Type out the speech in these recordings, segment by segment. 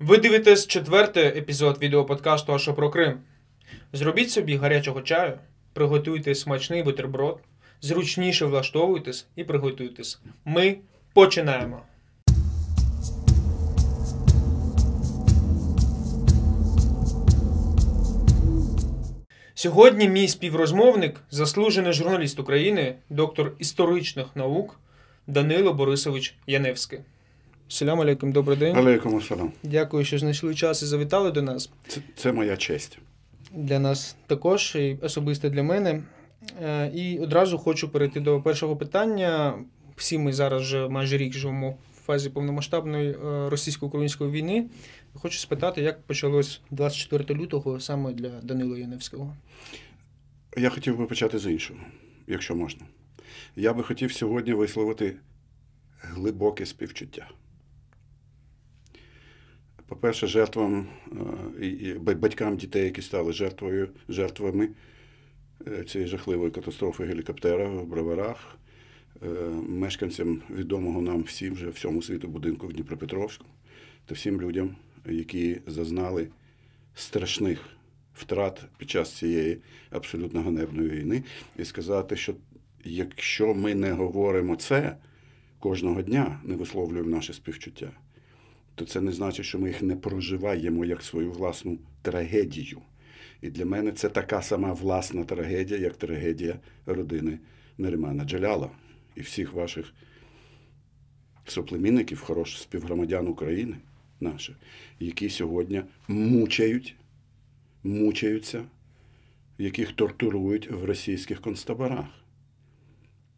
Ви дивитесь четвертий епізод відеоподкасту «Ашо про Крим. Зробіть собі гарячого чаю, приготуйте смачний бутерброд, зручніше влаштовуйтесь і приготуйтесь. Ми починаємо! Сьогодні мій співрозмовник, заслужений журналіст України, доктор історичних наук Данило Борисович Яневський. Салям алейкум, добрий день. Алейкум асалам. Дякую, що знайшли час і завітали до нас. Це, це моя честь. Для нас також, і особисто для мене. Е, і одразу хочу перейти до першого питання. Всі ми зараз вже майже рік живемо в фазі повномасштабної е, російсько-української війни. Хочу спитати, як почалось 24 лютого саме для Данила Яневського. Я хотів би почати з іншого, якщо можна. Я би хотів сьогодні висловити глибоке співчуття по-перше, жертвам е, і батькам дітей, які стали жертвою, жертвами е, цієї жахливої катастрофи гелікоптера в Броварах, е, мешканцям відомого нам всім вже всьому світу будинку в Дніпропетровську та всім людям, які зазнали страшних втрат під час цієї абсолютно ганебної війни, і сказати, що якщо ми не говоримо це кожного дня, не висловлюємо наше співчуття то це не значить, що ми їх не проживаємо як свою власну трагедію. І для мене це така сама власна трагедія, як трагедія родини Наримана Джаляла і всіх ваших соплемінників, хороших співгромадян України наших, які сьогодні мучають, мучаються, яких тортурують в російських концтаборах.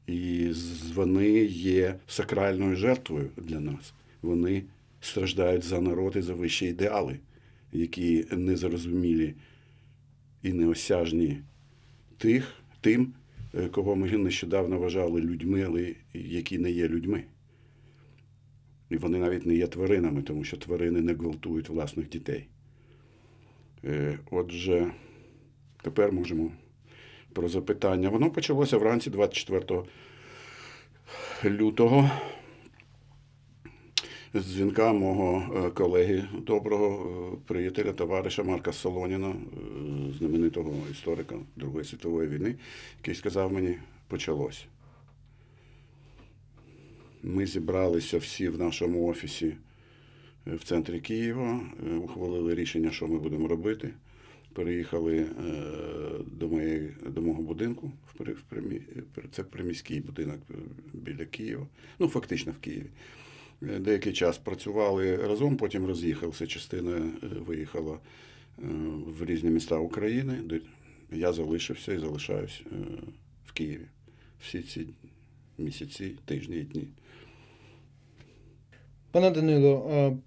І вони є сакральною жертвою для нас. Вони страждають за народ і за вищі ідеали, які незрозумілі і неосяжні тих, тим, е, кого ми нещодавно вважали людьми, але які не є людьми. І вони навіть не є тваринами, тому що тварини не гвалтують власних дітей. Е, отже, тепер можемо про запитання. Воно почалося вранці 24 лютого з дзвінка мого е, колеги доброго е, приятеля, товариша Марка Солоніна, е, знаменитого історика Другої світової війни, який сказав мені, почалось. Ми зібралися всі в нашому офісі в центрі Києва, ухвалили рішення, що ми будемо робити. Переїхали до моєї, до мого будинку, це приміський будинок біля Києва, ну фактично в Києві. Е, деякий час працювали разом, потім роз'їхався. Частина е, виїхала е, в різні міста України, я залишився і залишаюсь в Києві всі ці місяці, тижні і дні. Пане Данило,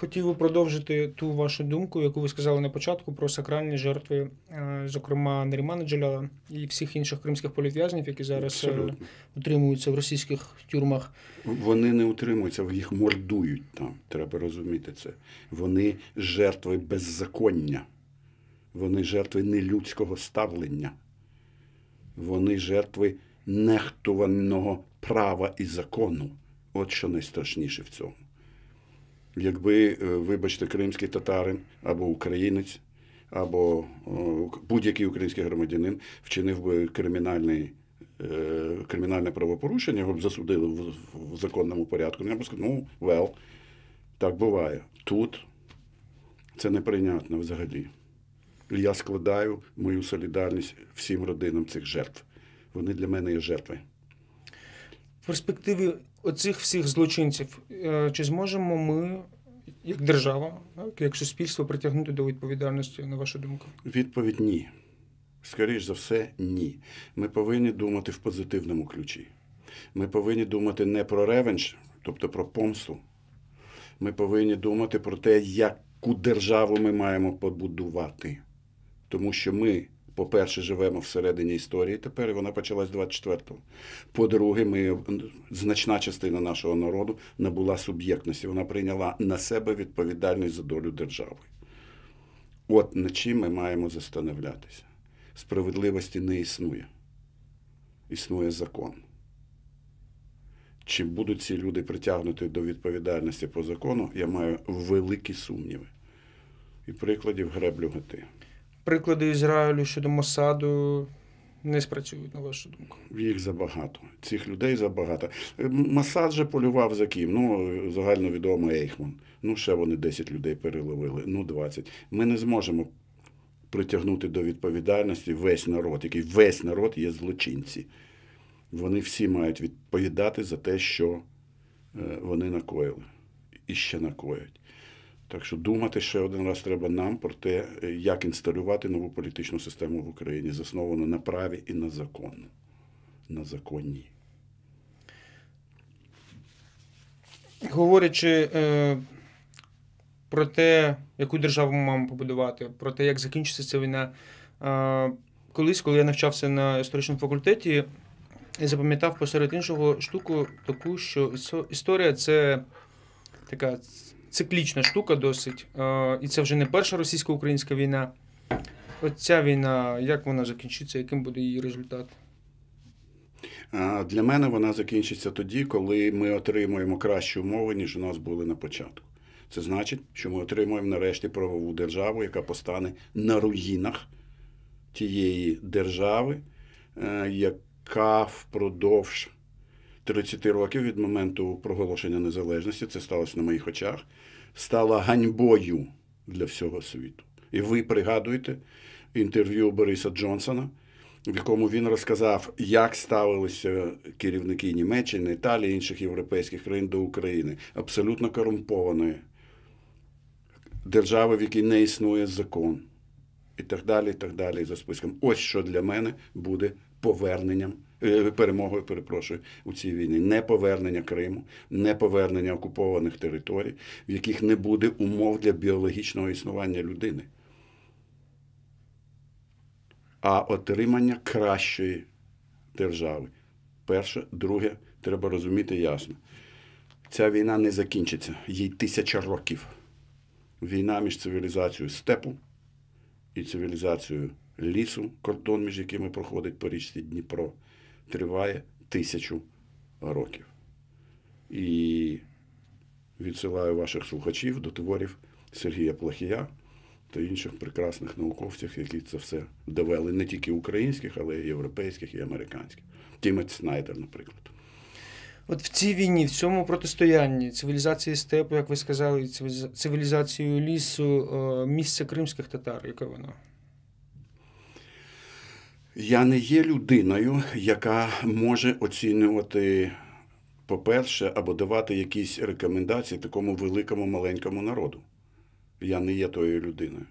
Хотів би продовжити ту вашу думку, яку ви сказали на початку про сакральні жертви, е, зокрема Нарімана Джаляла і всіх інших кримських політв'язнів, які зараз е, Абсолютно. утримуються в російських тюрмах. Вони не утримуються, їх мордують там. Треба розуміти це. Вони жертви беззаконня, вони жертви нелюдського ставлення, вони жертви нехтуваного права і закону. От що найстрашніше в цьому якби, е, вибачте, кримський татарин або українець, або е, будь-який український громадянин вчинив би кримінальний. Е, кримінальне правопорушення, його б засудили в законному порядку. Ну, я б сказав, ну, well, так буває. Тут це неприйнятно взагалі. Я складаю мою солідарність всім родинам цих жертв. Вони для мене є жертви перспективі оцих всіх злочинців, е, чи зможемо ми, як держава, як суспільство, притягнути до відповідальності, на вашу думку? Відповідь ні. Скоріше за все, ні. Ми повинні думати в позитивному ключі. Ми повинні думати не про ревенш, тобто про помсту. Ми повинні думати про те, яку державу ми маємо побудувати. Тому що ми по-перше, живемо всередині історії. Тепер і вона почалась 24-го. По-друге, ми значна частина нашого народу набула суб'єктності. Вона прийняла на себе відповідальність за долю держави. От на чим ми маємо застановлятися. Справедливості не існує. Існує закон. Чи будуть ці люди притягнуті до відповідальності по закону, я маю великі сумніви. І прикладів греблю гати приклади Ізраїлю щодо Мосаду не спрацюють, на вашу думку? Їх забагато. Цих людей забагато. Е, Масад же полював за ким? Ну, загальновідомо Ейхман. Ну, ще вони 10 людей переловили, ну 20. Ми не зможемо притягнути до відповідальності весь народ, який весь народ є злочинці. Вони всі мають відповідати за те, що е, вони накоїли і ще накоять. Так що думати ще один раз треба нам про те, е, як інсталювати нову політичну систему в Україні, засновану на праві і на закон. На законі. Говорячи е, про те, яку державу ми маємо побудувати, про те, як закінчиться ця війна. Е, колись, коли я навчався на історичному факультеті, я запам'ятав посеред іншого штуку таку, що історія це така циклічна штука досить. Е, і це вже не перша російсько-українська війна. Оця війна, як вона закінчиться, яким буде її результат? Для мене вона закінчиться тоді, коли ми отримуємо кращі умови, ніж у нас були на початку. Це значить, що ми отримуємо нарешті правову державу, яка постане на руїнах тієї держави, е, яка впродовж 30 років від моменту проголошення незалежності, це сталося на моїх очах, стала ганьбою для всього світу. І ви пригадуєте інтерв'ю Бориса Джонсона, в якому він розказав, як ставилися керівники Німеччини, Італії, інших європейських країн до України, абсолютно корумпованої держави, в якій не існує закон. І так далі, і так далі, за списком. Ось що для мене буде поверненням. Е, перемогою, перепрошую, у цій війні не повернення Криму, не повернення окупованих територій, в яких не буде умов для біологічного існування людини, а отримання кращої держави. Перше, друге, треба розуміти ясно. Ця війна не закінчиться, їй тисяча років. Війна між цивілізацією степу і цивілізацією лісу, кордон, між якими проходить по річці Дніпро триває тисячу років. І відсилаю ваших слухачів до творів Сергія Плахія та інших прекрасних науковців, які це все довели, не тільки українських, але й європейських і американських. Тімет Снайдер, наприклад. От в цій війні, в цьому протистоянні цивілізації степу, як ви сказали, цивілізацію лісу, е, місце кримських татар, яке воно? Я не є людиною, яка може оцінювати, по-перше, або давати якісь рекомендації такому великому маленькому народу. Я не є тою людиною.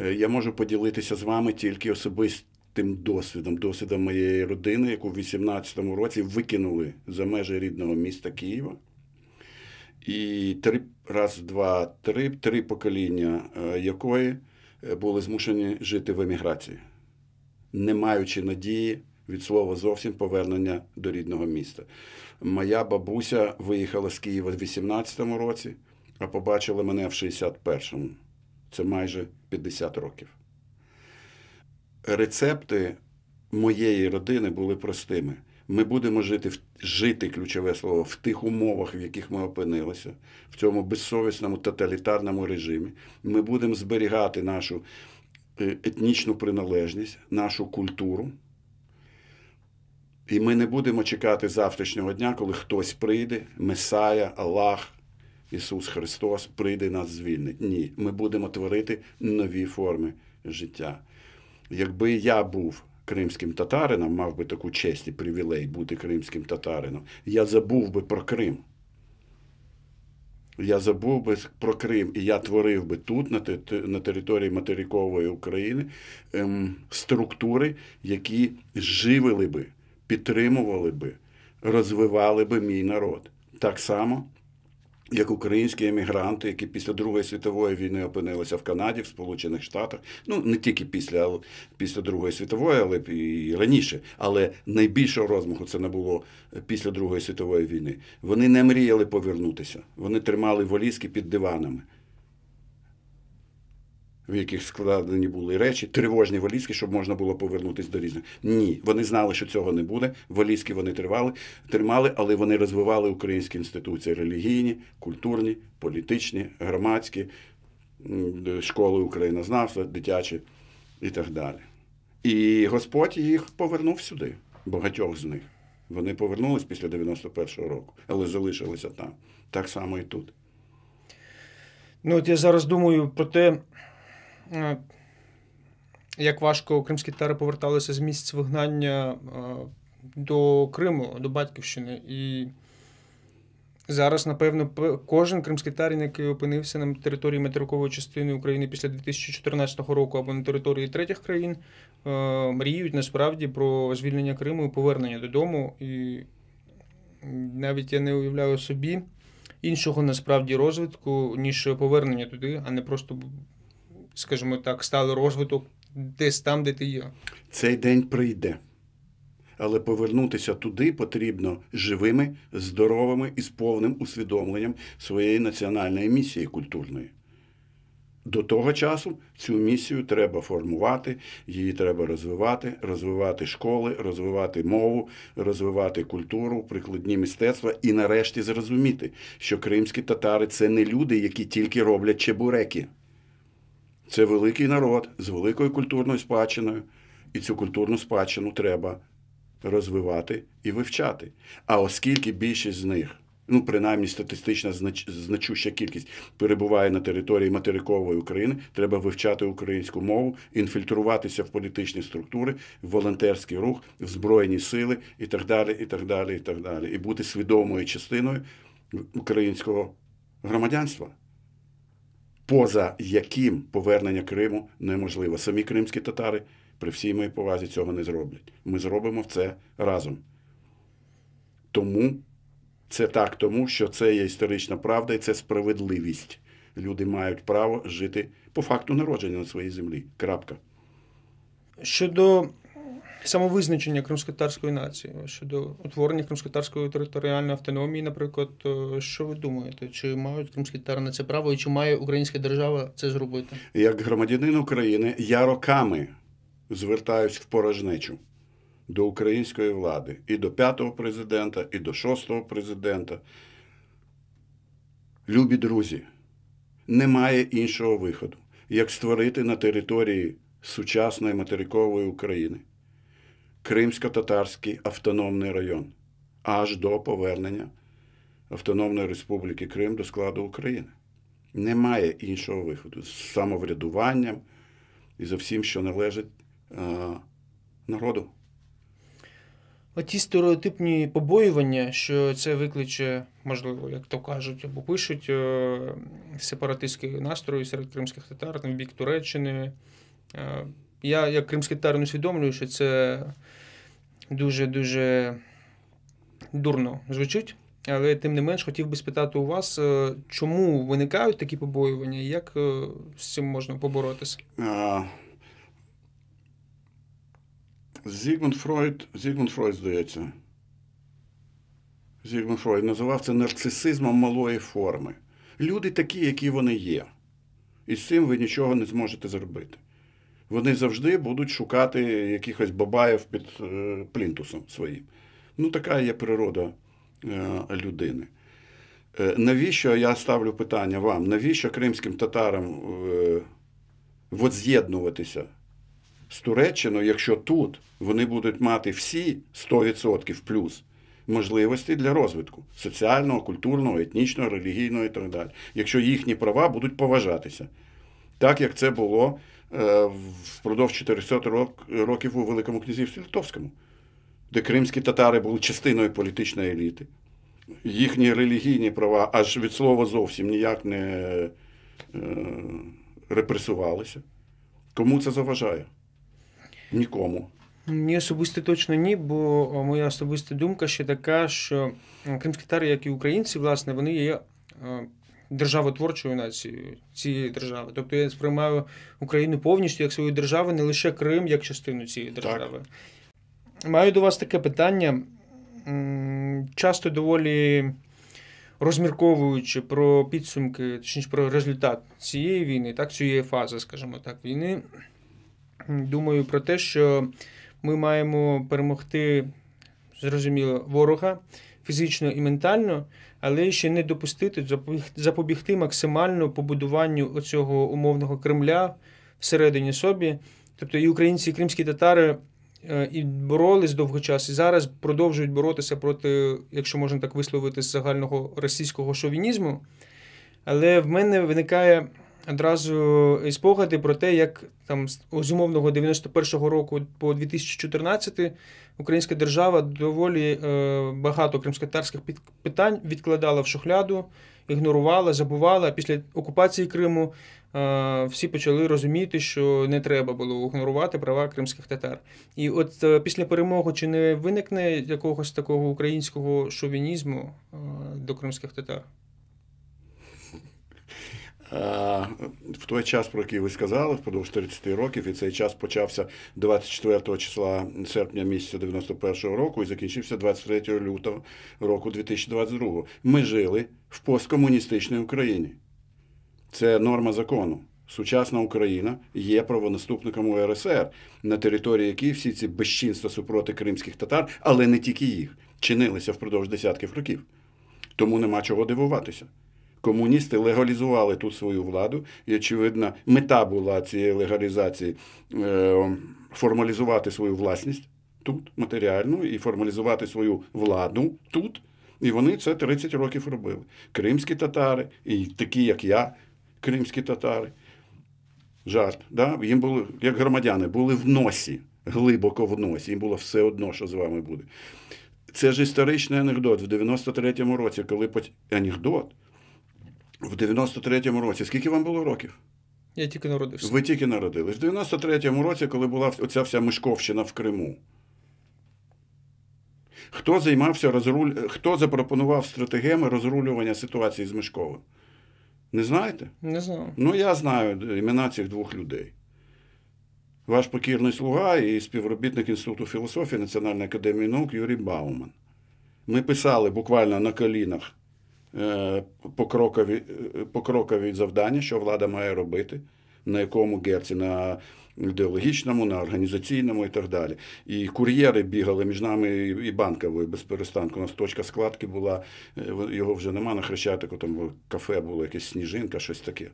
Е, я можу поділитися з вами тільки особистим досвідом, досвідом моєї родини, яку в 2018 році викинули за межі рідного міста Києва. І три раз, два, три три покоління е, якої е, були змушені жити в еміграції не маючи надії від слова зовсім повернення до рідного міста. Моя бабуся виїхала з Києва в 18-му році, а побачила мене в 61-му. Це майже 50 років. Рецепти моєї родини були простими. Ми будемо жити жити ключове слово в тих умовах, в яких ми опинилися, в цьому безсовісному тоталітарному режимі. Ми будемо зберігати нашу. Е, етнічну приналежність, нашу культуру. І ми не будемо чекати завтрашнього дня, коли хтось прийде, Месая, Аллах, Ісус Христос прийде нас звільнить. Ні, ми будемо творити нові форми життя. Якби я був кримським татарином, мав би таку честь і привілей бути кримським татарином, я забув би про Крим я забув би про Крим, і я творив би тут, на на території материкової України, ем, структури, які живили би, підтримували би, розвивали би мій народ. Так само як українські емігранти, які після Другої світової війни опинилися в Канаді, в Сполучених Штатах, ну не тільки після але після Другої світової, але і раніше. Але найбільшого розмаху це не було після Другої світової війни. Вони не мріяли повернутися. Вони тримали волізки під диванами в яких складені були речі, тривожні валізки, щоб можна було повернутися до різних. Ні, вони знали, що цього не буде. Валізки вони тривали, тримали, але вони розвивали українські інституції релігійні, культурні, політичні, громадські, школи українознавства, дитячі і так далі. І Господь їх повернув сюди, багатьох з них. Вони повернулись після 91-го року, але залишилися там. Так само і тут. Ну, от я зараз думаю про те, Е, як важко кримські тари поверталися з місць вигнання е, до Криму, до Батьківщини. І зараз, напевно, кожен кримський татарин, який опинився на території материкової частини України після 2014 року або на території третіх країн, е, мріють насправді про звільнення Криму і повернення додому. І навіть я не уявляю собі іншого насправді розвитку, ніж повернення туди, а не просто скажімо так, стали розвиток десь там, де ти є. Цей день прийде. Але повернутися туди потрібно живими, здоровими і з повним усвідомленням своєї національної місії культурної. До того часу цю місію треба формувати, її треба розвивати, розвивати школи, розвивати мову, розвивати культуру, прикладні мистецтва і нарешті зрозуміти, що кримські татари це не люди, які тільки роблять чебуреки. Це великий народ з великою культурною спадщиною, і цю культурну спадщину треба розвивати і вивчати. А оскільки більшість з них, ну принаймні статистична значуща кількість, перебуває на території материкової України, треба вивчати українську мову, інфільтруватися в політичні структури, в волонтерський рух, в збройні сили і так далі, і так далі, і так далі, і бути свідомою частиною українського громадянства поза яким повернення Криму неможливо. Самі кримські татари при всій моїй повазі цього не зроблять. Ми зробимо це разом. Тому це так, тому що це є історична правда і це справедливість. Люди мають право жити по факту народження на своїй землі. Крапка. Щодо самовизначення кримськотарської нації щодо утворення кримськотарської територіальної автономії, наприклад, е, що ви думаєте? Чи мають кримські татари на це право, і чи має українська держава це зробити? Як громадянин України, я роками звертаюсь в порожнечу до української влади і до п'ятого президента, і до шостого президента. Любі друзі, немає іншого виходу, як створити на території сучасної материкової України Кримсько-Татарський автономний район аж до повернення Автономної Республіки Крим до складу України. Немає іншого виходу з самоврядуванням і за всім, що належить а, е, народу. Оті стереотипні побоювання, що це викличе, можливо, як то кажуть, або пишуть е, сепаратистські настрої серед кримських татар там, в бік Туреччини. Е, я як кримський татарин усвідомлюю, що це дуже-дуже дурно звучить. Але тим не менш хотів би спитати у вас, е, чому виникають такі побоювання і як е, з цим можна поборотися? Зігмунд Фройд, Зігмунд Фройд, здається. Зігмунд Фройд називав це нарцисизмом малої форми. Люди такі, які вони є. І з цим ви нічого не зможете зробити вони завжди будуть шукати якихось бабаїв під е, плінтусом своїм. Ну, така є природа е, людини. Е, навіщо я ставлю питання вам? Навіщо кримським татарам з'єднуватися з Туреччиною, якщо тут вони будуть мати всі 100% плюс можливості для розвитку соціального, культурного, етнічного, релігійного і так далі, якщо їхні права будуть поважатися, так як це було Е, впродовж 400 років у Великому князівстві Литовському, де кримські татари були частиною політичної еліти. Їхні релігійні права аж від слова зовсім ніяк не е, репресувалися. Кому це заважає? Нікому. Ні, особисто точно ні, бо е, моя особиста думка ще така, що кримські татари, як і українці, власне, вони є державотворчою нацією цієї держави. Тобто я сприймаю Україну повністю як свою державу, не лише Крим як частину цієї держави. Так. Маю до вас таке питання. Часто доволі розмірковуючи про підсумки, точніше про результат цієї війни, так, цієї фази, скажімо так, війни, думаю про те, що ми маємо перемогти зрозуміло ворога фізично і ментально але ще не допустити запобігти максимально побудуванню оцього умовного Кремля всередині собі. Тобто і українці, і кримські татари е, і боролись довго час, і зараз продовжують боротися проти, якщо можна так висловити, загального російського шовінізму. Але в мене виникає одразу спогади про те, як там з умовного 91-го року по 2014 українська держава доволі е, багато кримськотарських питань відкладала в шухляду, ігнорувала, забувала. Після окупації Криму е, всі почали розуміти, що не треба було ігнорувати права кримських татар. І от е, після перемоги чи не виникне якогось такого українського шовінізму до кримських татар? Е, в той час, про який ви сказали, впродовж 30 років, і цей час почався 24 числа серпня місяця 91-го року і закінчився 23 лютого року 2022. Ми жили в посткомуністичній Україні. Це норма закону. Сучасна Україна є правонаступником УРСР, на території якій всі ці безчинства супроти кримських татар, але не тільки їх, чинилися впродовж десятків років. Тому нема чого дивуватися комуністи легалізували тут свою владу. І очевидно, мета була цієї легалізації е, формалізувати свою власність тут, матеріальну, і формалізувати свою владу тут. І вони це 30 років робили. Кримські татари, і такі, як я, кримські татари. Жарт. Да? Їм були, як громадяни, були в носі, глибоко в носі. Їм було все одно, що з вами буде. Це ж історичний анекдот в 93-му році, коли анекдот, в 93-му році. Скільки вам було років? Я тільки народився. Ви тільки народились. В 93-му році, коли була оця вся Мишковщина в Криму. Хто займався розруль... Хто запропонував стратегеми розрулювання ситуації з Мишковим? Не знаєте? Не знаю. Ну, я знаю імена цих двох людей. Ваш покірний слуга і співробітник Інституту філософії Національної академії наук Юрій Бауман. Ми писали буквально на колінах Е, покрокові е, покрокові завдання, що влада має робити, на якому герці, на ідеологічному, на організаційному і так далі. І кур'єри бігали між нами і банковою без перестанку. У нас точка складки була, е, його вже нема на Хрещатику, там кафе було, якесь сніжинка, щось таке.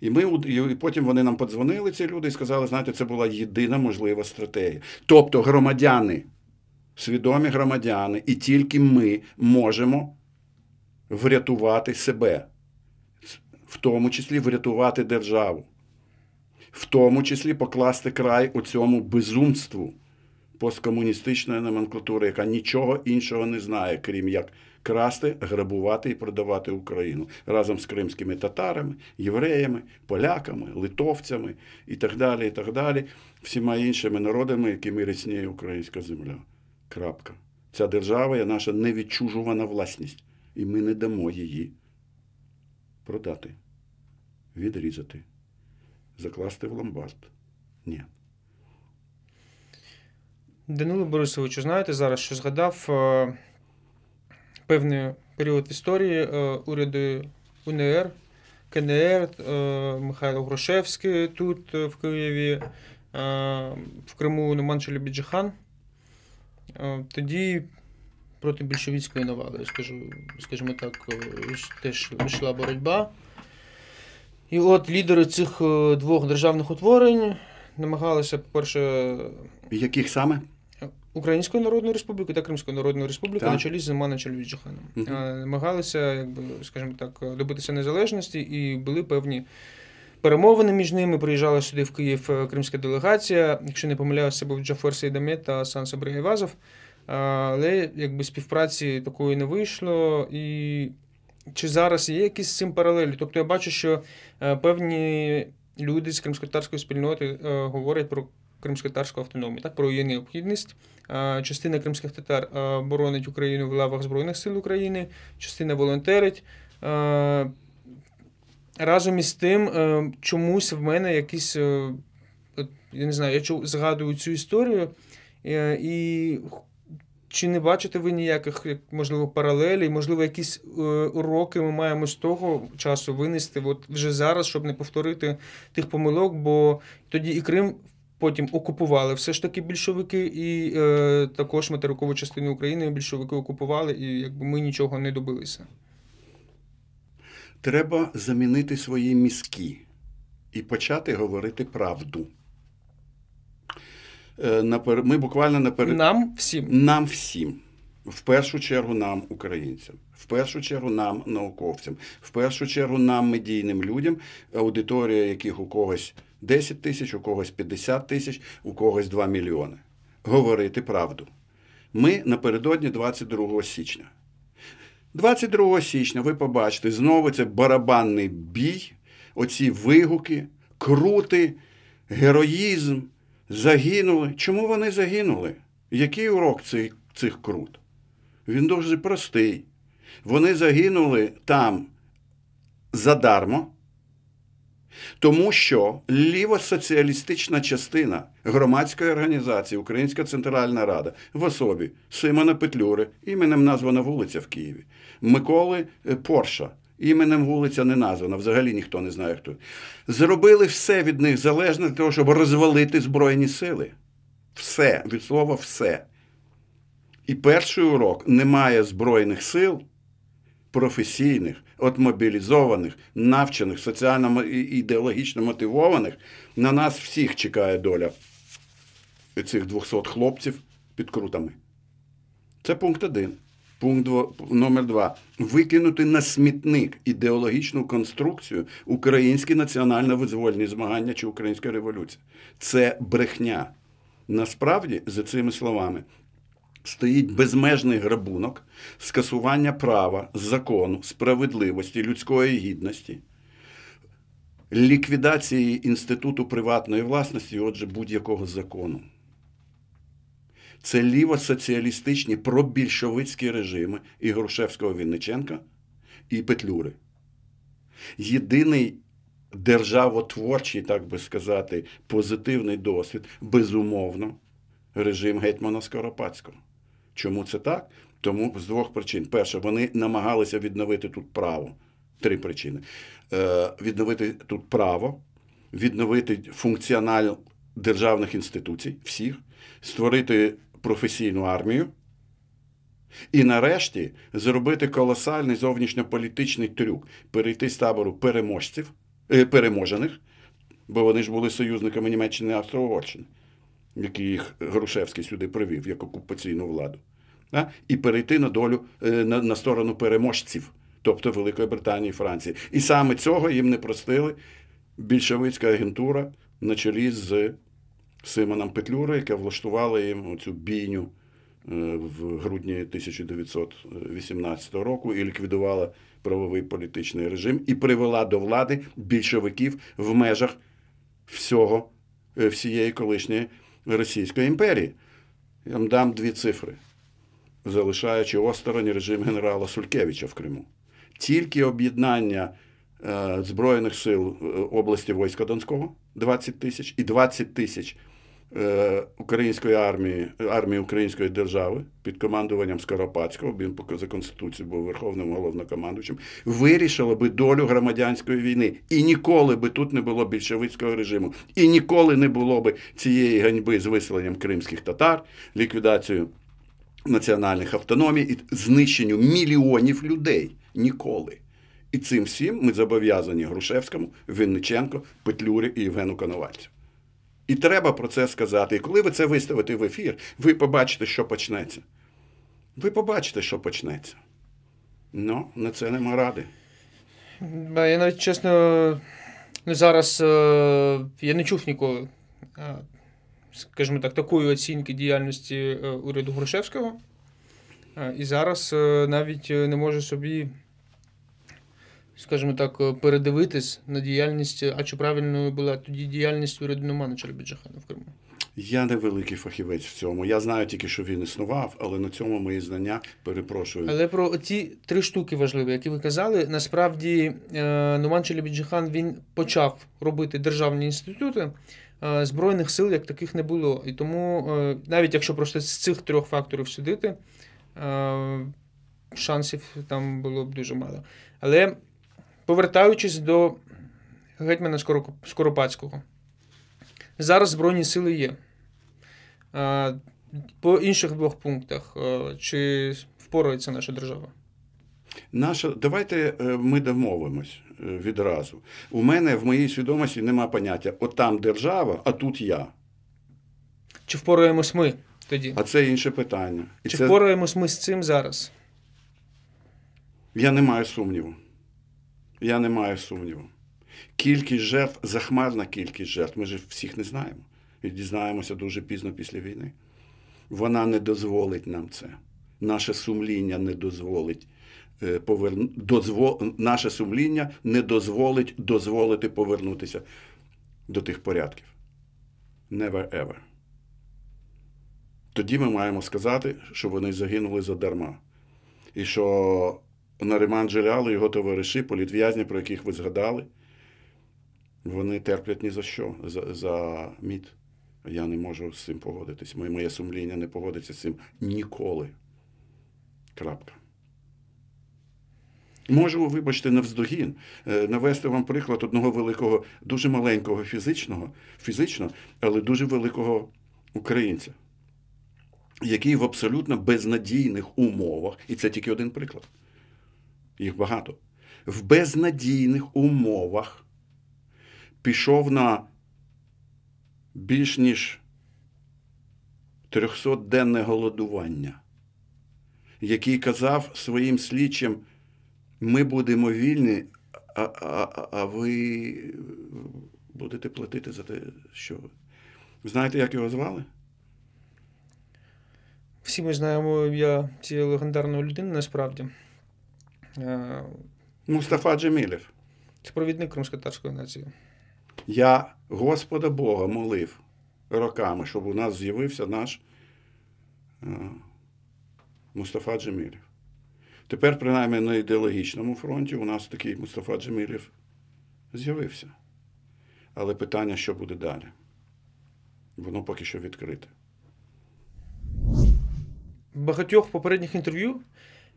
І ми і потім вони нам подзвонили ці люди і сказали, знаєте, це була єдина можлива стратегія. Тобто громадяни, свідомі громадяни, і тільки ми можемо врятувати себе, в тому числі врятувати державу, в тому числі покласти край у цьому безумству посткомуністичної номенклатури, яка нічого іншого не знає, крім як красти, грабувати і продавати Україну разом з кримськими татарами, євреями, поляками, литовцями і так далі, і так далі, всіма іншими народами, якими рісніє українська земля. Крапка. Ця держава є наша невідчужувана власність і ми не дамо її продати, відрізати, закласти в ломбард. Ні. Данило Борисовичу, знаєте зараз, що згадав е, певний період історії е, уряду УНР, КНР, е, Михайло Грошевський тут, в Києві, в Криму Нуман Челібіджихан. Тоді проти більшовіцької навали. Скажу, скажімо так, е, теж йшла боротьба. І от лідери цих е, двох державних утворень намагалися, по-перше, яких саме? Української Народної Республіки та Кримської Народної Республіки так. на чолі з Зимана Чоловічуханом. Угу. Намагалися, якби, скажімо так, добитися незалежності і були певні. Перемовини між ними приїжджала сюди в Київ кримська делегація. Якщо не помиляюся, був Джафер Сейдамет та Санса Бригайвазов. Але якби співпраці такої не вийшло. І чи зараз є якісь з цим паралелі? Тобто я бачу, що е, певні люди з кримськотарської спільноти е, говорять про кримськотарську автономію, так про її необхідність. Частина кримських татар е, боронить Україну в лавах Збройних сил України, частина волонтерить. Разом із тим, чомусь в мене якісь, я не знаю, я згадую цю історію і чи не бачите ви ніяких можливо паралелей? Можливо, якісь е, уроки ми маємо з того часу винести от вже зараз, щоб не повторити тих помилок, бо тоді і Крим потім окупували все ж таки більшовики, і е, також материкову частину України більшовики окупували, і якби ми нічого не добилися. Треба замінити свої мізки і почати говорити правду. Е, напер... ми буквально наперед нам всім нам всім. В першу чергу нам, українцям, в першу чергу нам, науковцям, в першу чергу нам, медійним людям, аудиторія, яких у когось 10 тисяч, у когось 50 тисяч, у когось 2 мільйони. Говорити правду. Ми напередодні 22 січня. 22 січня ви побачите знову це барабанний бій, оці вигуки, крути, героїзм загинули. Чому вони загинули? Який урок цих, цих крут? Він дуже простий. Вони загинули там задармо, тому що лівосоціалістична частина громадської організації Українська Центральна Рада в особі Симона Петлюри, іменем названа вулиця в Києві, Миколи е, Порша іменем вулиця не названа, взагалі ніхто не знає хто. Зробили все від них залежне для того, щоб розвалити Збройні сили. Все, від слова, все. І перший урок немає Збройних сил професійних, от мобілізованих, навчених, соціально ідеологічно мотивованих. На нас всіх чекає доля цих 200 хлопців під крутами. Це пункт один. Пункт номер два викинути на смітник ідеологічну конструкцію українські національно-визвольні змагання чи українська революція. Це брехня. Насправді, за цими словами, стоїть безмежний грабунок, скасування права, закону, справедливості, людської гідності, ліквідації інституту приватної власності, отже, будь-якого закону це лівосоціалістичні пробільшовицькі режими і Грушевського Вінниченка і Петлюри. Єдиний державотворчий, так би сказати, позитивний досвід, безумовно, режим гетьмана Скоропадського. Чому це так? Тому з двох причин: перше, вони намагалися відновити тут право. Три причини: Е, відновити тут право, відновити функціональ державних інституцій, всіх, створити професійну армію. І нарешті зробити колосальний зовнішньополітичний трюк, перейти з табору переможців, е, переможених, бо вони ж були союзниками Німеччини і Австро-Угорщини, які їх Грушевський сюди привів як окупаційну владу, і перейти на долю е, на сторону переможців, тобто Великої Британії і Франції. І саме цього їм не простили більшовицька агентура на чолі з Симоном Петлюри, яке влаштувало їм цю бійню е, в грудні 1918 року і ліквідувала правовий політичний режим і привела до влади більшовиків в межах всього, е, всієї колишньої Російської імперії. Я вам дам дві цифри, залишаючи осторонь режим генерала Сулькевича в Криму. Тільки об'єднання е, Збройних сил області Войська Донського 20 тисяч і 20 тисяч. Е, української армії армії Української держави під командуванням Скоропадського, він поки за конституцією був верховним головнокомандуючим, вирішила би долю громадянської війни. І ніколи би тут не було більшовицького режиму, і ніколи не було би цієї ганьби з виселенням кримських татар, ліквідацією національних автономій і знищенню мільйонів людей. Ніколи. І цим всім ми зобов'язані Грушевському, Винниченко, Петлюрі і Євгену Коновальцю. І треба про це сказати. І коли ви це виставите в ефір, ви побачите, що почнеться. Ви побачите, що почнеться. Ну, на це нема ради. Я навіть чесно, зараз е, я не чув ніколи, е, скажімо так, такої оцінки діяльності е, уряду Грушевського. І зараз навіть не можу собі скажімо так, е, передивитись на діяльність, е, а чи правильною була тоді діяльність урядового менеджера Біджахана в Криму? Я не великий фахівець в цьому. Я знаю тільки, що він існував, але на цьому мої знання перепрошую. Але про ті три штуки важливі, які ви казали, насправді е, Нуман Челібіджихан він почав робити державні інститути. Збройних сил як таких не було. І тому, навіть якщо просто з цих трьох факторів сидити, шансів там було б дуже мало. Але Повертаючись до гетьмана Скоропадського, зараз Збройні сили є. По інших двох пунктах, чи впорається наша держава? Наша, давайте е, ми домовимось е, відразу. У мене в моїй свідомості нема поняття от там держава, а тут я. Чи впораємось ми тоді? А це інше питання. І Чи це... впораємось ми з цим зараз? Я не маю сумніву я не маю сумніву. Кількість жертв, захмарна кількість жертв, ми ж всіх не знаємо. І дізнаємося дуже пізно після війни. Вона не дозволить нам це. Наше сумління не дозволить е, поверну... дозвол... наше сумління не дозволить дозволити повернутися до тих порядків. Never ever. Тоді ми маємо сказати, що вони загинули задарма. І що на реман Джеляло його товариші, політв'язні, про яких ви згадали. Вони терплять ні за що, за за мід. Я не можу з цим погодитись. Моє, моє сумління не погодиться з цим ніколи. Крапка. Можу, вибачте, навздогін, е, навести вам приклад одного великого, дуже маленького фізичного, фізично, але дуже великого українця, який в абсолютно безнадійних умовах, і це тільки один приклад їх багато, в безнадійних умовах пішов на більш ніж 300-денне голодування, який казав своїм слідчим: ми будемо вільні, а, а, а ви будете платити за те, що. Знаєте, як його звали? Всі ми знаємо я цієї легендарної людини насправді. Е, Мустафа Джемілєв. Це провідник кримськотарської нації. Я Господа Бога молив роками, щоб у нас з'явився наш е, Мустафа Джемілєв. Тепер, принаймні, на ідеологічному фронті у нас такий Мустафа Джемілєв з'явився. Але питання, що буде далі? Воно поки що відкрите. Багатьох попередніх інтерв'ю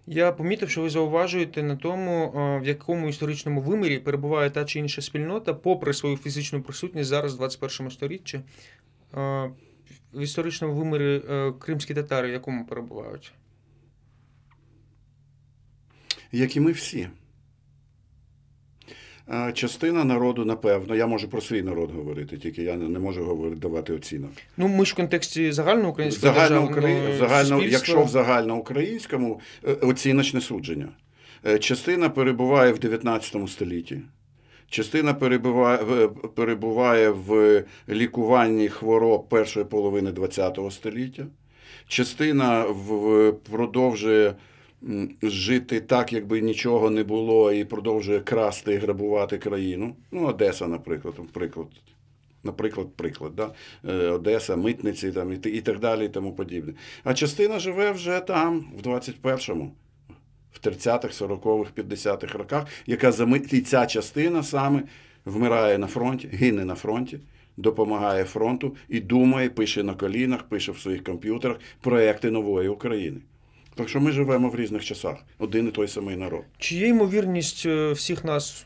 я помітив, що ви зауважуєте на тому, е, в якому історичному вимірі перебуває та чи інша спільнота, попри свою фізичну присутність зараз в 21 сторіччі. Е, в історичному вимірі е, кримські татари в якому перебувають? Як і ми всі. Е, частина народу, напевно, я можу про свій народ говорити, тільки я не можу говорити давати оцінок. Ну ми ж в контексті загальноукраїнського загальноукраїнського загально, якщо в загальноукраїнському е, оціночне судження. Е, частина перебуває в 19 столітті, частина перебуває перебуває в лікуванні хвороб першої половини ХХ століття, частина в, продовжує жити так, якби нічого не було, і продовжує красти і грабувати країну. Ну, Одеса, наприклад, приклад. Наприклад, приклад, да? Е, Одеса, митниці там, і і так далі, і тому подібне. А частина живе вже там, в 21-му, в 30-х, 40-х, 50-х роках, яка замить і ця частина саме вмирає на фронті, гине на фронті, допомагає фронту і думає, пише на колінах, пише в своїх комп'ютерах проекти нової України. Так що ми живемо в різних часах, один і той самий народ. Чи є ймовірність е, всіх нас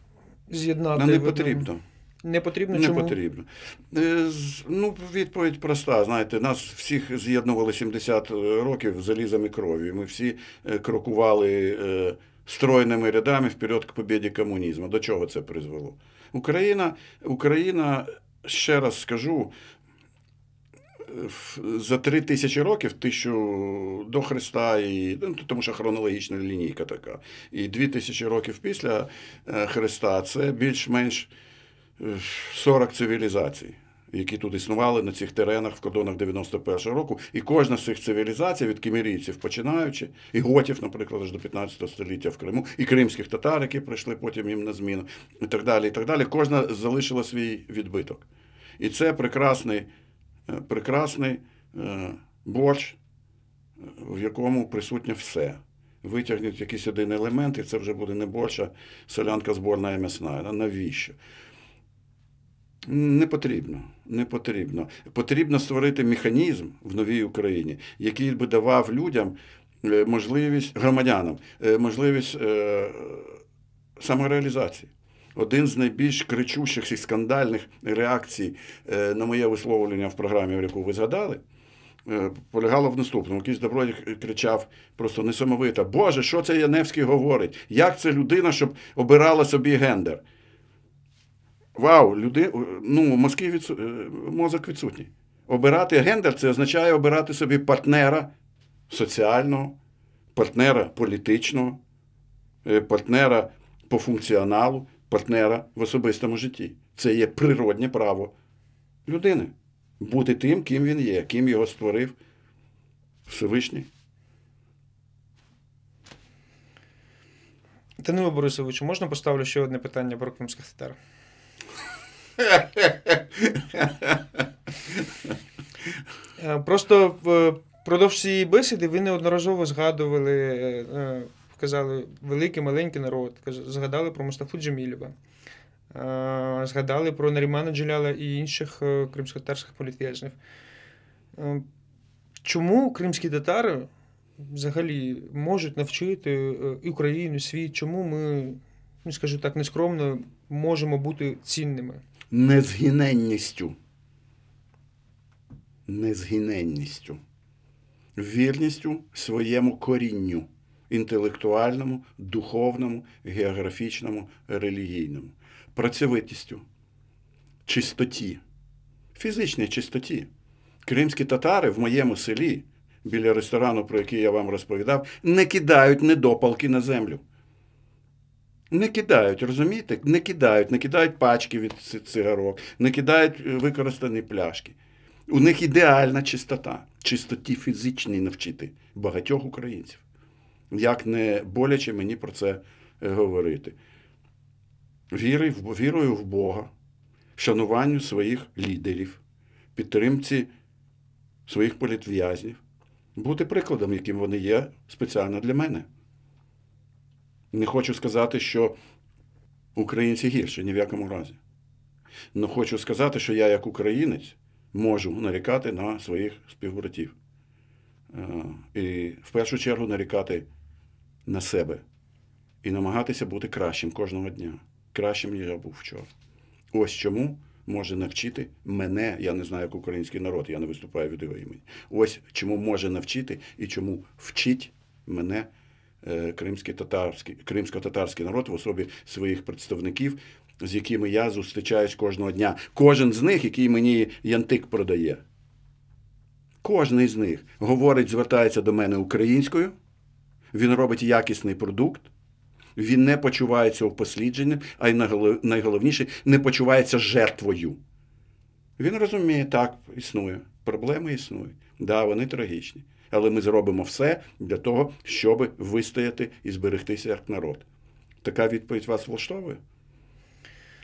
з'єднати? Нам не потрібно. Не потрібно не потрібно. Е, ну, відповідь проста. Знаєте, нас всіх з'єднували 70 е, років залізами крові. Ми всі крокували стройними рядами вперед к побіді комунізму. До чого це призвело? Україна, Україна, ще раз скажу, за три тисячі років, тисячу до Христа, і ну, тому що хронологічна лінійка така. І дві тисячі років після е, Христа це більш-менш 40 е, цивілізацій. Які тут існували на цих теренах в кордонах 91-го року, і кожна з цих цивілізацій, від кімірійців починаючи, і готів, наприклад, аж до 15 століття в Криму, і кримських татар, які прийшли потім їм на зміну, і так далі. і так далі. Кожна залишила свій відбиток. І це прекрасний Е, прекрасний е, борщ, е, в якому присутнє все. Витягнуть якийсь один елемент, і це вже буде не борщ, а солянка зборна і м'ясна. Навіщо? Не потрібно. Не потрібно. Потрібно створити механізм в новій Україні, який би давав людям можливість громадянам, можливість самореалізації. Один з найбільш кричущих і скандальних реакцій е, на моє висловлення в програмі, яку ви згадали, е, полягало в наступному. Якийсь добродік кричав просто несамовито: Боже, що це Яневський говорить? Як це людина, щоб обирала собі гендер? Вау, люди, е, ну, мозки відсу... мозок відсутній. Обирати гендер це означає обирати собі партнера соціального, партнера політичного, партнера по функціоналу партнера в особистому житті. Це є природне право людини бути тим, ким він є, ким його створив Всевишній. Данило Борисовичу, можна поставлю ще одне питання про кримських татар? Е, просто впродовж цієї бесіди ви неодноразово згадували е, е, казали великий маленький народ, згадали про Мустафу Джамілєва, згадали про Нарімана Джеляла і інших е, кримськотарських політв'язнів. Е, чому кримські татари взагалі можуть навчити е, Україну світ, чому ми, ну, скажу так, нескромно можемо бути цінними? Незгіненністю. Незгіненністю. Вірністю своєму корінню інтелектуальному, духовному, географічному, релігійному, працьовитістю, чистоті, фізичній чистоті. Кримські татари в моєму селі, біля ресторану, про який я вам розповідав, не кидають недопалки на землю. Не кидають, розумієте? Не кидають, не кидають пачки від цигарок, не кидають е, використані пляшки. У них ідеальна чистота, чистоті фізичній навчити багатьох українців як не боляче мені про це е, говорити. Віри, Вірою в Бога, шануванню своїх лідерів, підтримці своїх політв'язнів, бути прикладом, яким вони є спеціально для мене. Не хочу сказати, що українці гірші, ні в якому разі. Но хочу сказати, що я, як українець, можу нарікати на своїх співбратів. Е, і в першу чергу нарікати на себе і намагатися бути кращим кожного дня, кращим, ніж я був вчора. Ось чому може навчити мене, я не знаю, як український народ, я не виступаю від його імені. Ось чому може навчити і чому вчить мене е, кримсько-татарський кримсько-татарський народ в особі своїх представників, з якими я зустрічаюсь кожного дня. Кожен з них, який мені янтик продає. Кожний з них говорить, звертається до мене українською він робить якісний продукт, він не почувається упослідженим, а й найголовніше не почувається жертвою. Він розуміє, так, існує. Проблеми існують. Да, вони трагічні. Але ми зробимо все для того, щоб вистояти і зберегтися як народ. Така відповідь вас влаштовує?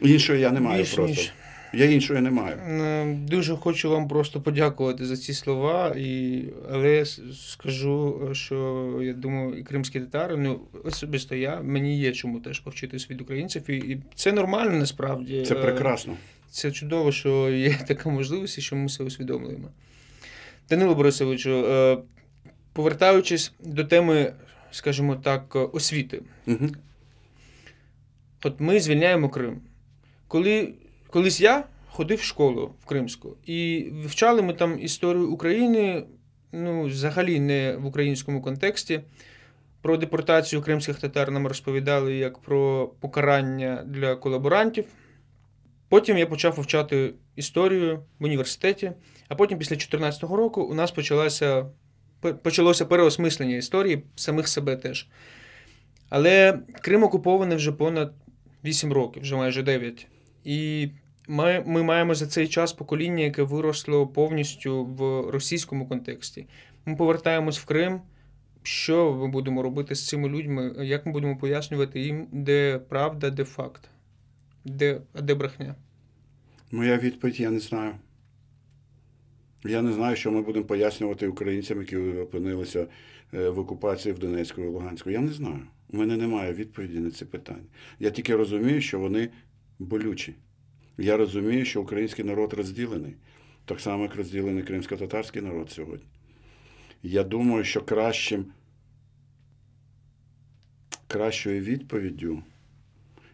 Іншого я не маю Більш, просто. Ніж. Я іншого не маю. Дуже хочу вам просто подякувати за ці слова. І, Але скажу, що я думаю, і кримські татари, ну особисто я мені є чому теж повчитись від українців. І, і це нормально насправді. Це е, прекрасно. Це чудово, що є така можливість, і що ми все усвідомлюємо. Данило Борисовичу, е, повертаючись до теми, скажімо так, освіти. Угу. От ми звільняємо Крим. Коли Колись я ходив в школу в Кримську і вивчали ми там історію України, ну, взагалі не в українському контексті. Про депортацію кримських татар нам розповідали як про покарання для колаборантів. Потім я почав вивчати історію в університеті, а потім, після 2014 року, у нас почалося почалося переосмислення історії самих себе теж. Але Крим окупований вже понад 8 років, вже майже 9. І ми ми маємо за цей час покоління, яке виросло повністю в російському контексті. Ми повертаємось в Крим. Що ми будемо робити з цими людьми? Як ми будемо пояснювати їм, де правда, де факт, де, де брехня? Моя ну, відповідь я не знаю. Я не знаю, що ми будемо пояснювати українцям, які опинилися е, в окупації в Донецьку і Луганську. Я не знаю. У мене немає відповіді на це питання. Я тільки розумію, що вони болючі. Я розумію, що український народ розділений, так само, як розділений кримсько-татарський народ сьогодні. Я думаю, що кращим, кращою відповіддю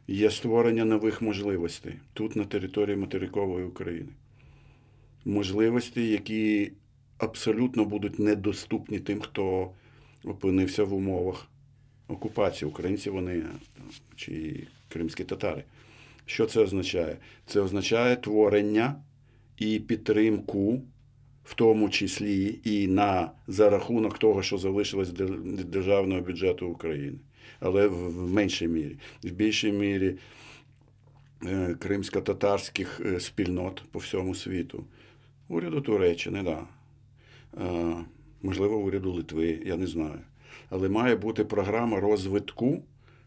є створення нових можливостей тут, на території материкової України. Можливості, які абсолютно будуть недоступні тим, хто опинився в умовах окупації. Українці вони чи кримські татари. Що це означає? Це означає творення і підтримку, в тому числі і на за рахунок того, що залишилось державного бюджету України, але в меншій мірі, в більшій мірі е, кримсько-татарських е, спільнот по всьому світу, уряду Туреччини, да. Е, можливо, уряду Литви, я не знаю. Але має бути програма розвитку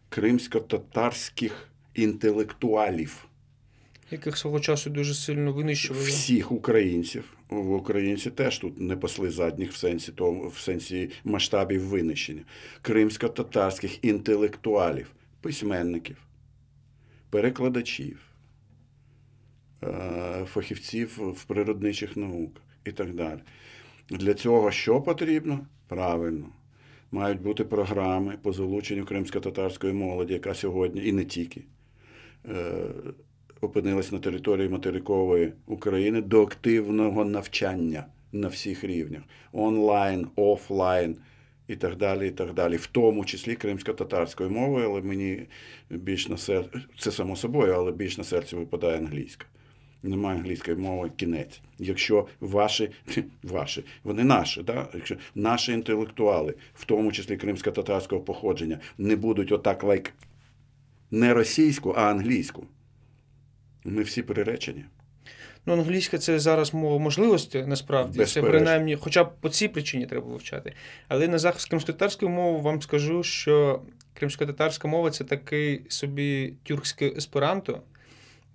кримсько-татарських інтелектуалів, яких свого часу дуже сильно винищували всіх українців. Українці теж тут не пасли задніх в сенсі того, в сенсі масштабів винищення кримсько-татарських інтелектуалів, письменників, перекладачів, е, фахівців в природничих науках і так далі. Для цього що потрібно? Правильно. Мають бути програми по залученню кримсько-татарської молоді, яка сьогодні, і не тільки, Е, Опинилися на території материкової України до активного навчання на всіх рівнях онлайн, офлайн. І так далі, і так далі, в тому числі кримсько-татарською мовою, але мені більш на серці, це само собою, але більш на серці випадає англійська. Немає англійської мови кінець. Якщо ваші, ваші, вони наші, да? якщо наші інтелектуали, в тому числі кримсько-татарського походження, не будуть отак лайк. Like, не російську, а англійську. Ми всі приречені. Ну, англійська це зараз мова можливості насправді. це принаймні, хоча б по цій причині треба вивчати. Але на захист кримськотатарської мови вам скажу, що кримськотатарська мова це такий собі тюркське есперанто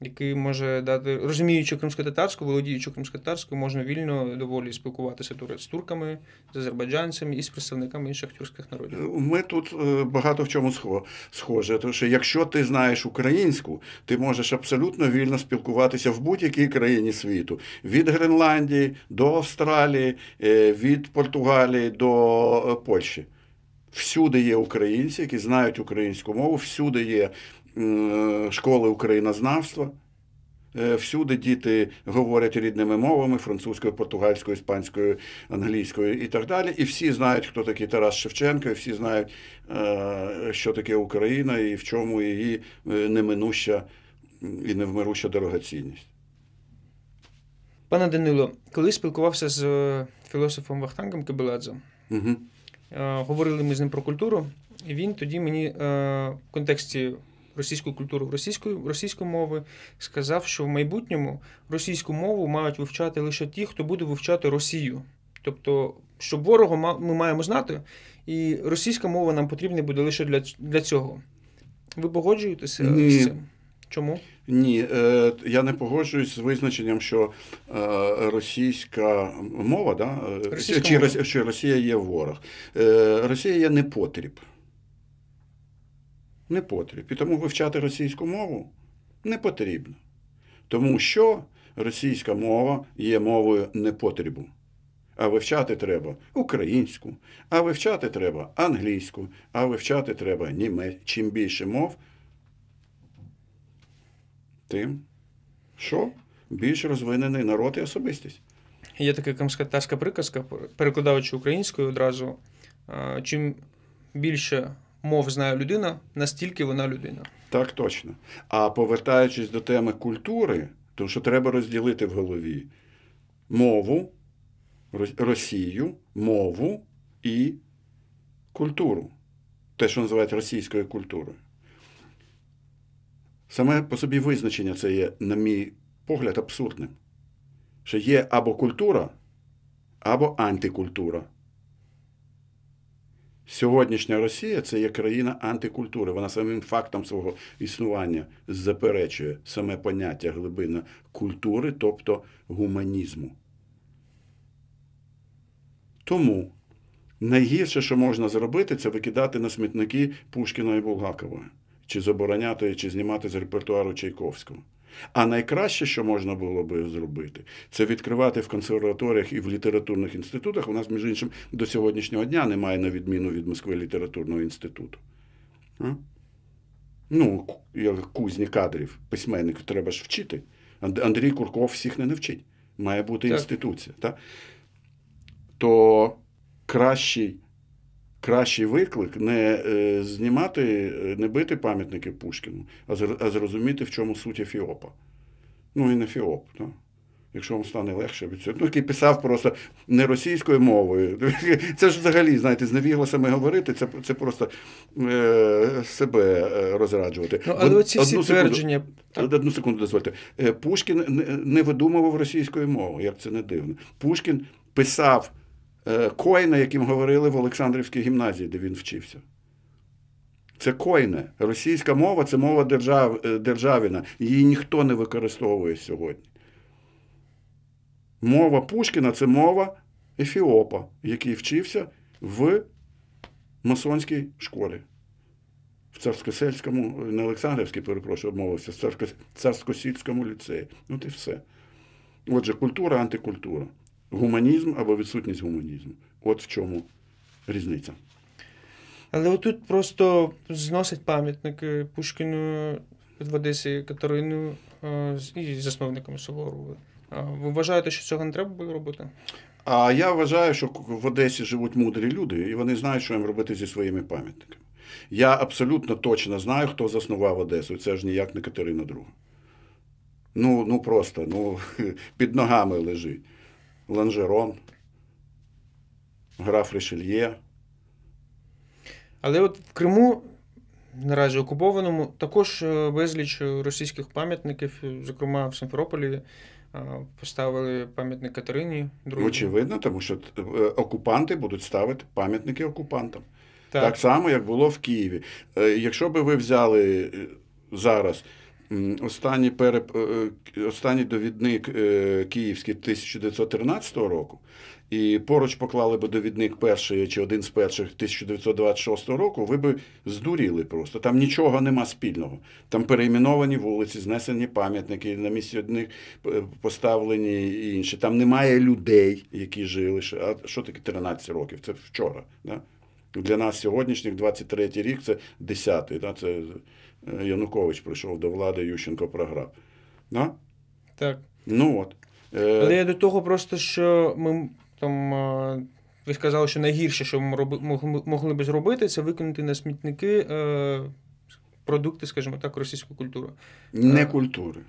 який може дати, розуміючи кримсько-татарську, володіючи кримсько-татарською, можна вільно доволі спілкуватися з турками, з азербайджанцями і з представниками інших тюркських народів. Е, ми тут е, багато в чому схоже. Тому що якщо ти знаєш українську, ти можеш абсолютно вільно спілкуватися в будь-якій країні світу: від Гренландії до Австралії, е, від Португалії до Польщі. Всюди є українці, які знають українську мову, всюди є Е, школи українознавства. Е, всюди діти говорять рідними мовами французькою, португальською, іспанською, англійською і так далі. І всі знають, хто такий Тарас Шевченко, і всі знають, е, що таке Україна і в чому її неминуща і невмируща дорогоцінність. Пане Данило, коли спілкувався з філософом Вахтангом Кибеладзом, угу. говорили ми з ним про культуру, і він тоді мені в контексті російську культуру російської російської мови, сказав, що в майбутньому російську мову мають вивчати лише ті, хто буде вивчати Росію. Тобто, щоб ворога ми маємо знати, і російська мова нам потрібна буде лише для для цього. Ви погоджуєтеся Ні. з цим? Чому? Ні, е, я не погоджуюсь з визначенням, що е, російська мова да, е, російська чи мова. Росія є ворог. Росія є непотріб непотріб. І тому вивчати російську мову не потрібно. Тому що російська мова є мовою непотрібу. А вивчати треба українську, а вивчати треба англійську, а вивчати треба німецьку. Чим більше мов, тим що більш розвинений народ і особистість. Є така камскатарська приказка, перекладаючи українською одразу. Чим більше мов знає людина, настільки вона людина. Так точно. А повертаючись до теми культури, тому що треба розділити в голові мову, Росію, мову і культуру. Те, що називають російською культурою. Саме по собі визначення це є, на мій погляд, абсурдним. Що є або культура, або антикультура. Сьогоднішня Росія це є країна антикультури. Вона самим фактом свого існування заперечує саме поняття глибина культури, тобто гуманізму. Тому найгірше, що можна зробити, це викидати на смітники Пушкіна і Булгакова, чи забороняти, чи знімати з репертуару Чайковського. А найкраще, що можна було би зробити, це відкривати в консерваторіях і в літературних інститутах. У нас, між іншим, до сьогоднішнього дня немає на відміну від Москви літературного інституту. А? Ну, кузні кадрів, письменників треба ж вчити. Андрій Курков всіх не навчить. Має бути так. інституція. Так? То кращий кращий виклик не е, знімати, е, не бити пам'ятники Пушкіну, а зрозуміти, в чому суть Ефіопа. Ну і не Фіоп. Да? Якщо вам стане легше від цього. Ну, який писав просто не російською мовою. Це ж взагалі, знаєте, з невігласами говорити, це це просто е, себе е, розраджувати. Ну, але Од, оці всі одну твердження. Секунду, одну секунду дозвольте. Пушкін не видумував російською мовою, як це не дивно. Пушкін писав Е, койне, яким говорили в Олександрівській гімназії, де він вчився. Це койне. Російська мова це мова держав, е, державіна. Її ніхто не використовує сьогодні. Мова Пушкіна це мова Ефіопа, який вчився в масонській школі. В царськосельському, е, не Олександрівській, перепрошую, обмовився, в царськосільському ліцеї. Ну, от і все. Отже, культура, антикультура гуманізм або відсутність гуманізму. От в чому різниця. Але отут просто зносить пам'ятник е, Пушкіну в Одесі Катерину е, і засновниками Суворова. Е, ви вважаєте, що цього не треба було робити? А я вважаю, що в Одесі живуть мудрі люди, і вони знають, що їм робити зі своїми пам'ятниками. Я абсолютно точно знаю, хто заснував Одесу. Це ж ніяк не Катерина II. Ну, ну просто, ну під ногами лежить. Ланжерон, граф Рішельє. Але от в Криму. Наразі окупованому також е, безліч російських пам'ятників, е, зокрема в Симферополі е, поставили пам'ятник Катерині. Другій. Очевидно, тому що окупанти будуть ставити пам'ятники окупантам. Так. так само, як було в Києві. Якщо би ви взяли зараз Останній переп... Е, е, останній довідник е, київський 1913 року, і поруч поклали би довідник перший чи один з перших 1926 року, ви би здуріли просто. Там нічого нема спільного. Там перейменовані вулиці, знесені пам'ятники, на місці одних поставлені і інші. Там немає людей, які жили. А що таке 13 років? Це вчора. Да? Для нас сьогоднішніх 23 рік це 10-й. Да? Це... Е, Янукович прийшов до влади, Ющенко програв. Да? Так. Ну от. Е, Але я до того просто, що ми там. Е, ви сказали, що найгірше, що ми могли би зробити, це викинути на смітники продукти, скажімо так, російської культури. Не культури.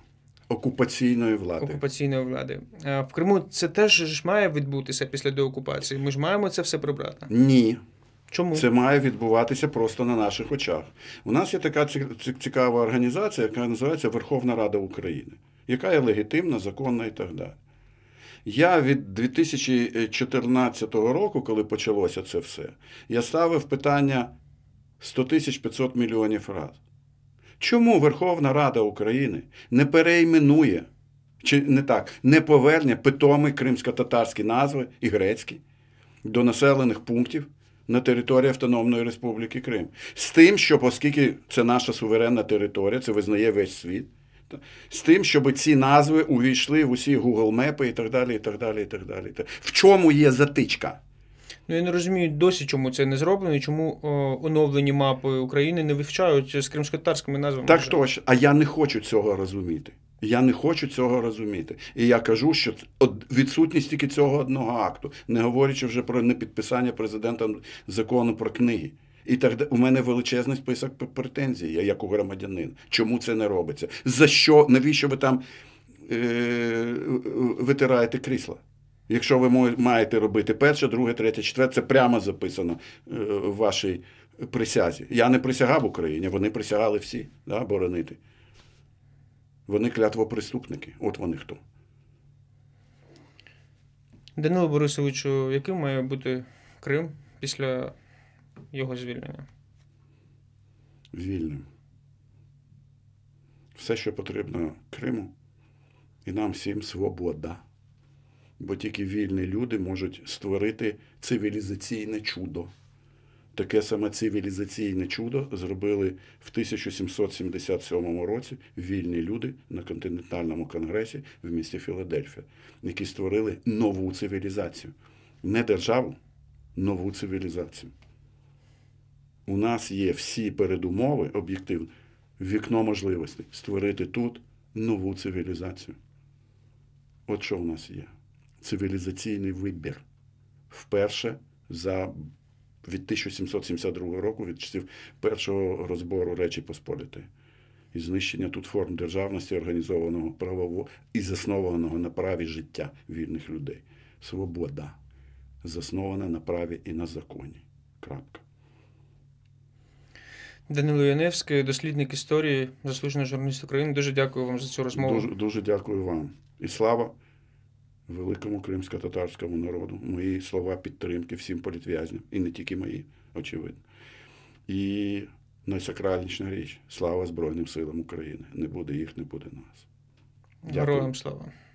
Окупаційної влади окупаційної влади в Криму це теж ж має відбутися після деокупації. Ми ж маємо це все прибрати. Ні, Чому це має відбуватися просто на наших очах? У нас є така цікава організація, яка називається Верховна Рада України, яка є легітимна, законна і так далі. Я від 2014 року, коли почалося це все, я ставив питання 100 тисяч 500 мільйонів раз. Чому Верховна Рада України не перейменує, чи не так, не поверне питоми кримсько-татарські назви і грецькі до населених пунктів? на території Автономної Республіки Крим. З тим, щоб, оскільки це наша суверенна територія, це визнає весь світ, з тим, щоб ці назви увійшли в усі Google мепи і так далі. і так далі, і так далі. В чому є затичка? Ну, я не розумію досі, чому це не зроблено, і чому о, е, оновлені мапи України не вивчають з кримськотарськими назвами. Так точно, а я не хочу цього розуміти. Я не хочу цього розуміти. І я кажу, що відсутність тільки цього одного акту, не говорячи вже про непідписання президентом закону про книги. І так у мене величезний список претензій, я як у громадянин. Чому це не робиться? За що, навіщо ви там е, витираєте крісла? Якщо ви маєте робити перше, друге, третє, четверте, це прямо записано е, в вашій присязі. Я не присягав Україні, вони присягали всі да, боронити. Вони клятвопреступники. От вони хто. Данило Борисовичу, яким має бути Крим після його звільнення? Вільним. Все, що потрібно Криму, і нам всім свобода. Бо тільки вільні люди можуть створити цивілізаційне чудо. Таке саме цивілізаційне чудо зробили в 1777 році вільні люди на континентальному конгресі в місті Філадельфія, які створили нову цивілізацію. Не державу, нову цивілізацію. У нас є всі передумови об'єктивно, вікно можливості створити тут нову цивілізацію. От що у нас є? Цивілізаційний вибір. Вперше за від 1772 року, від часів першого розбору Речі Посполітої. І знищення тут форм державності, організованого правового і заснованого на праві життя вільних людей. Свобода заснована на праві і на законі. Крапка. Данило Яневський, дослідник історії, заслужений журналіст України. Дуже дякую вам за цю розмову. Дуже, Дуже дякую вам. І слава великому кримсько-татарському народу. Мої слова підтримки всім політв'язням, і не тільки мої, очевидно. І найсакральніша річ слава Збройним силам України. Не буде їх, не буде нас. Дякую. Героям слава.